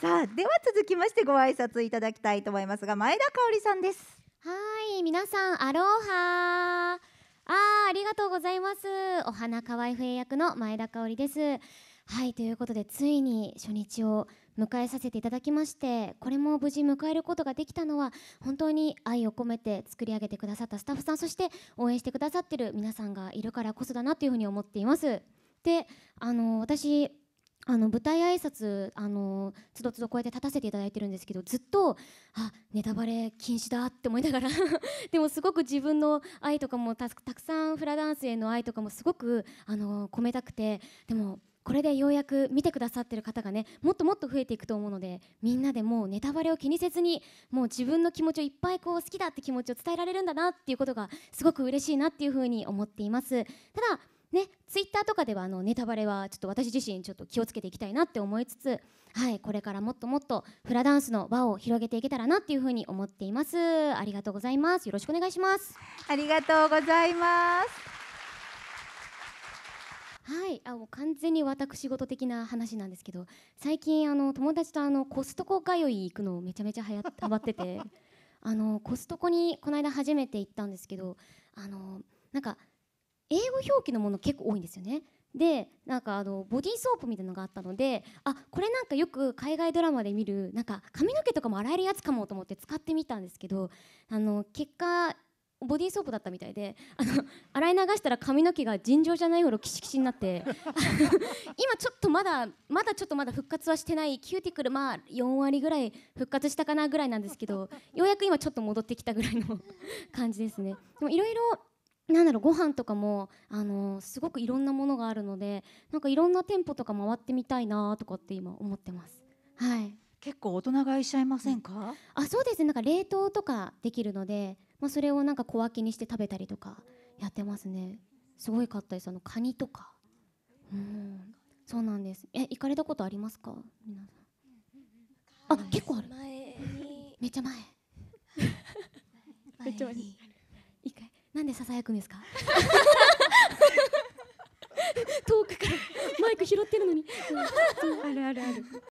さあでは続きましてご挨拶いただきたいと思いますが前田香織さんですはい皆さんアロハあありがとうございますお花河合笛役の前田香織ですはいということでついに初日を迎えさせていただきましてこれも無事迎えることができたのは本当に愛を込めて作り上げてくださったスタッフさんそして応援してくださってる皆さんがいるからこそだなというふうに思っていますであの私あの舞台挨拶あのつどつどこうやって立たせていただいてるんですけどずっとあネタバレ禁止だって思いながら でもすごく自分の愛とかもたくさんフラダンスへの愛とかもすごくあの込めたくてでもこれでようやく見てくださってる方がねもっともっと増えていくと思うのでみんなでもうネタバレを気にせずにもう自分の気持ちをいっぱいこう好きだって気持ちを伝えられるんだなっていうことがすごく嬉しいなっていうふうに思っています。ただね、ツイッターとかではあのネタバレはちょっと私自身ちょっと気をつけていきたいなって思いつつ、はい、これからもっともっとフラダンスの輪を広げていけたらなっていうふうに思っていますありがとうございますよろしくお願いしますありがとうございますはいあもう完全に私事的な話なんですけど最近あの友達とあのコストコ通い行くのめちゃめちゃはやハマっててあのコストコにこの間初めて行ったんですけどあのなんか英語表記のもの結構多いんですよね。でなんかあのボディーソープみたいなのがあったのであこれなんかよく海外ドラマで見るなんか髪の毛とかも洗えるやつかもと思って使ってみたんですけどあの結果ボディーソープだったみたいであの洗い流したら髪の毛が尋常じゃないほどキシキシになって 今ちょっとまだまだちょっとまだ復活はしてないキューティクルまあ4割ぐらい復活したかなぐらいなんですけどようやく今ちょっと戻ってきたぐらいの 感じですねでもいろろなんだろうご飯とかもあのすごくいろんなものがあるのでなんかいろんな店舗とか回ってみたいなとかって今思ってます。はい。結構大人買いしちゃいませんか？うん、あそうですねなんか冷凍とかできるので、まあ、それをなんか小分けにして食べたりとかやってますね。すごい買ったりそのカニとか。うんそうなんです。え行かれたことありますか皆さん？あ結構ある。前にめっちゃ前。め っ前に。なんで囁くんですか 遠くからマイク拾ってるのにあるあるある